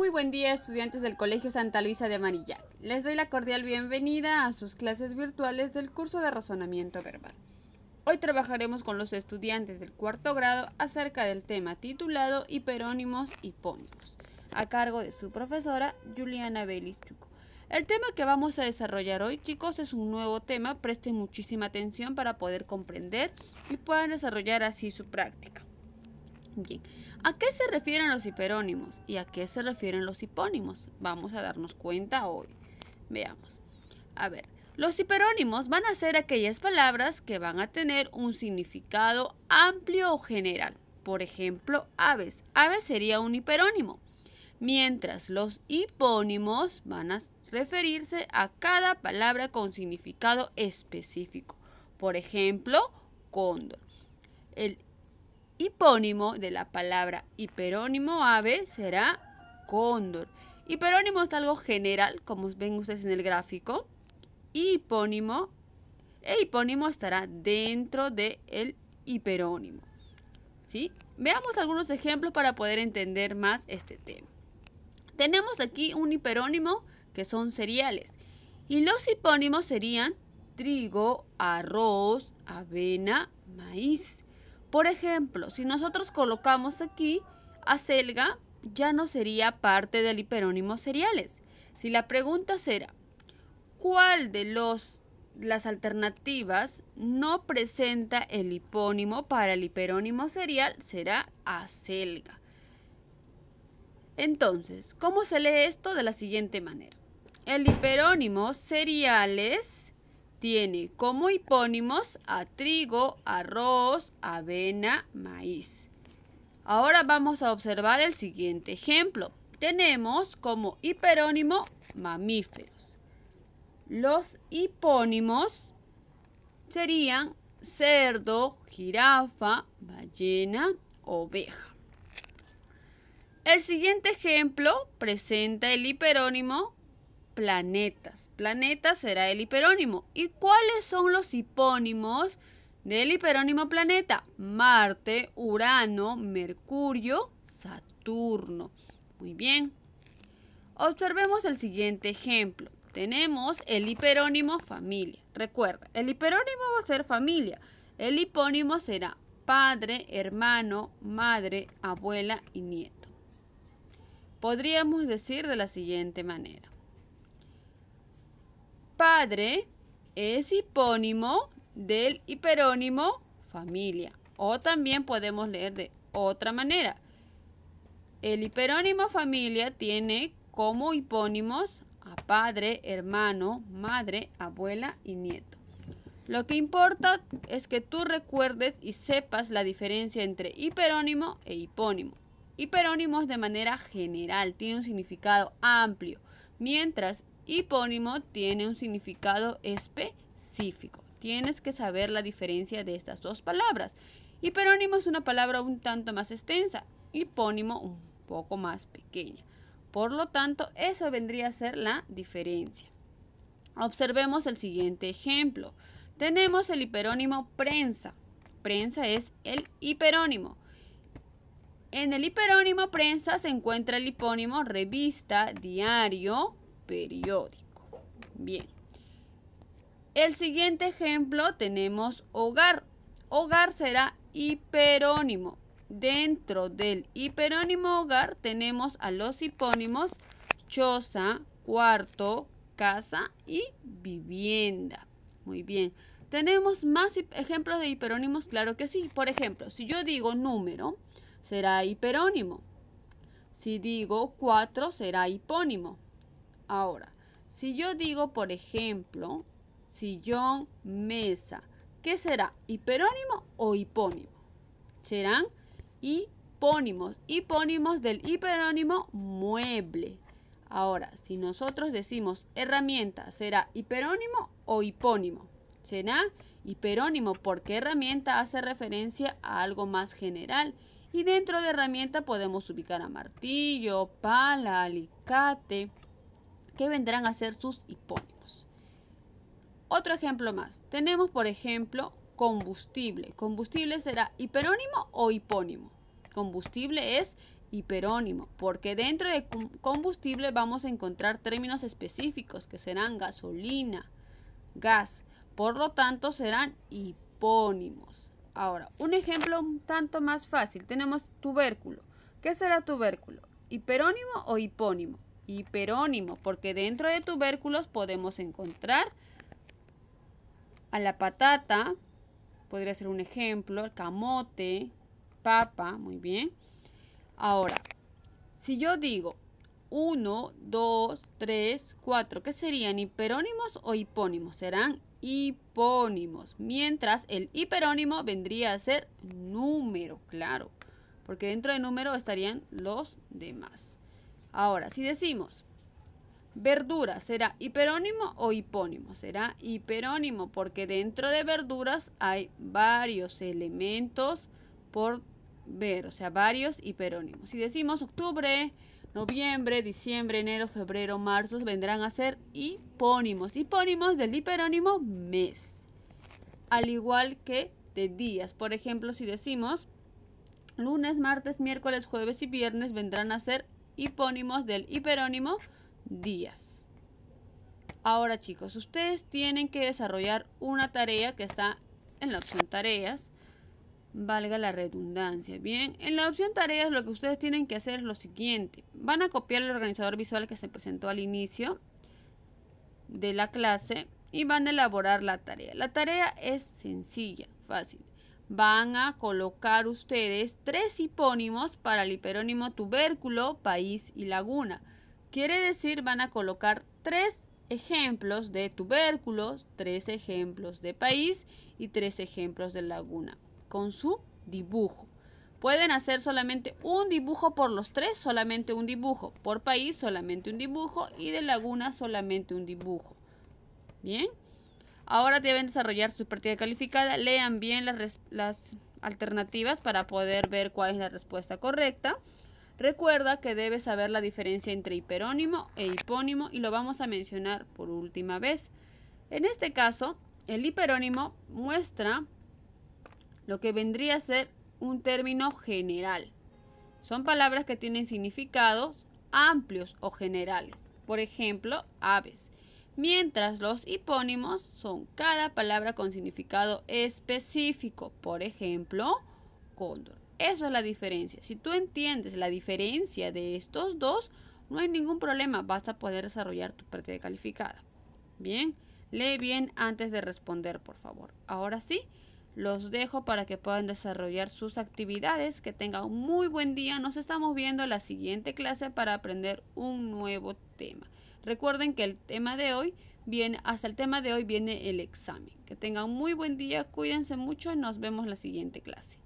Muy buen día estudiantes del Colegio Santa Luisa de Marillac. Les doy la cordial bienvenida a sus clases virtuales del curso de razonamiento verbal. Hoy trabajaremos con los estudiantes del cuarto grado acerca del tema titulado Hiperónimos hipónimos, a cargo de su profesora Juliana Belichuco. El tema que vamos a desarrollar hoy, chicos, es un nuevo tema. Presten muchísima atención para poder comprender y puedan desarrollar así su práctica. Bien, ¿a qué se refieren los hiperónimos y a qué se refieren los hipónimos? Vamos a darnos cuenta hoy. Veamos. A ver, los hiperónimos van a ser aquellas palabras que van a tener un significado amplio o general. Por ejemplo, aves. Aves sería un hiperónimo. Mientras los hipónimos van a referirse a cada palabra con significado específico. Por ejemplo, cóndor. El hipónimo de la palabra hiperónimo ave será cóndor. Hiperónimo es algo general, como ven ustedes en el gráfico. Hipónimo e hipónimo estará dentro del el hiperónimo. ¿sí? Veamos algunos ejemplos para poder entender más este tema. Tenemos aquí un hiperónimo que son cereales. Y los hipónimos serían trigo, arroz, avena, maíz. Por ejemplo, si nosotros colocamos aquí acelga, ya no sería parte del hiperónimo cereales. Si la pregunta será, ¿cuál de los, las alternativas no presenta el hipónimo para el hiperónimo cereal? Será acelga. Entonces, ¿cómo se lee esto? De la siguiente manera. El hiperónimo cereales tiene como hipónimos a trigo, arroz, avena, maíz. Ahora vamos a observar el siguiente ejemplo. Tenemos como hiperónimo mamíferos. Los hipónimos serían cerdo, jirafa, ballena, oveja. El siguiente ejemplo presenta el hiperónimo planetas. Planeta será el hiperónimo. ¿Y cuáles son los hipónimos del hiperónimo planeta? Marte, Urano, Mercurio, Saturno. Muy bien. Observemos el siguiente ejemplo. Tenemos el hiperónimo familia. Recuerda, el hiperónimo va a ser familia. El hipónimo será padre, hermano, madre, abuela y nieto. Podríamos decir de la siguiente manera padre es hipónimo del hiperónimo familia. O también podemos leer de otra manera. El hiperónimo familia tiene como hipónimos a padre, hermano, madre, abuela y nieto. Lo que importa es que tú recuerdes y sepas la diferencia entre hiperónimo e hipónimo. Hiperónimo es de manera general, tiene un significado amplio, mientras Hipónimo tiene un significado específico. Tienes que saber la diferencia de estas dos palabras. Hiperónimo es una palabra un tanto más extensa, hipónimo un poco más pequeña. Por lo tanto, eso vendría a ser la diferencia. Observemos el siguiente ejemplo. Tenemos el hiperónimo prensa. Prensa es el hiperónimo. En el hiperónimo prensa se encuentra el hipónimo revista, diario, periódico. Bien. El siguiente ejemplo tenemos hogar. Hogar será hiperónimo. Dentro del hiperónimo hogar tenemos a los hipónimos choza, cuarto, casa y vivienda. Muy bien. ¿Tenemos más ejemplos de hiperónimos? Claro que sí. Por ejemplo, si yo digo número, será hiperónimo. Si digo cuatro será hipónimo. Ahora, si yo digo, por ejemplo, sillón, mesa, ¿qué será? ¿Hiperónimo o hipónimo? Serán hipónimos, hipónimos del hiperónimo mueble. Ahora, si nosotros decimos herramienta, ¿será hiperónimo o hipónimo? Será hiperónimo porque herramienta hace referencia a algo más general. Y dentro de herramienta podemos ubicar a martillo, pala, alicate, ¿Qué vendrán a ser sus hipónimos. Otro ejemplo más. Tenemos, por ejemplo, combustible. Combustible será hiperónimo o hipónimo. Combustible es hiperónimo, porque dentro de combustible vamos a encontrar términos específicos que serán gasolina, gas. Por lo tanto, serán hipónimos. Ahora, un ejemplo un tanto más fácil. Tenemos tubérculo. ¿Qué será tubérculo? ¿Hiperónimo o hipónimo? hiperónimo, porque dentro de tubérculos podemos encontrar a la patata, podría ser un ejemplo, el camote, papa, muy bien. Ahora, si yo digo 1, 2, 3, 4, ¿qué serían hiperónimos o hipónimos? Serán hipónimos, mientras el hiperónimo vendría a ser número, claro, porque dentro de número estarían los demás. Ahora, si decimos verduras ¿será hiperónimo o hipónimo? Será hiperónimo porque dentro de verduras hay varios elementos por ver, o sea, varios hiperónimos. Si decimos octubre, noviembre, diciembre, enero, febrero, marzo, vendrán a ser hipónimos. Hipónimos del hiperónimo mes, al igual que de días. Por ejemplo, si decimos lunes, martes, miércoles, jueves y viernes, vendrán a ser hipónimos del hiperónimo Díaz. Ahora chicos, ustedes tienen que desarrollar una tarea que está en la opción tareas, valga la redundancia. Bien, en la opción tareas lo que ustedes tienen que hacer es lo siguiente. Van a copiar el organizador visual que se presentó al inicio de la clase y van a elaborar la tarea. La tarea es sencilla, fácil van a colocar ustedes tres hipónimos para el hiperónimo tubérculo, país y laguna. Quiere decir, van a colocar tres ejemplos de tubérculos, tres ejemplos de país y tres ejemplos de laguna con su dibujo. Pueden hacer solamente un dibujo por los tres, solamente un dibujo. Por país, solamente un dibujo. Y de laguna, solamente un dibujo. Bien. Ahora deben desarrollar su partida calificada. Lean bien las, alternativas para poder ver cuál es la respuesta correcta. Recuerda que debes saber la diferencia entre hiperónimo e hipónimo y lo vamos a mencionar por última vez. En este caso, el hiperónimo muestra lo que vendría a ser un término general. Son palabras que tienen significados amplios o generales. Por ejemplo, aves mientras los hipónimos son cada palabra con significado específico. Por ejemplo, cóndor. Eso es la diferencia. Si tú entiendes la diferencia de estos dos, no hay ningún problema. Vas a poder desarrollar tu de calificada. Bien, lee bien antes de responder, por favor. Ahora sí, los dejo para que puedan desarrollar sus actividades. Que tengan un muy buen día. Nos estamos viendo en la siguiente clase para aprender un nuevo tema. Recuerden que el tema de hoy viene, hasta el tema de hoy viene el examen. Que tengan un muy buen día, cuídense mucho, y nos vemos la siguiente clase.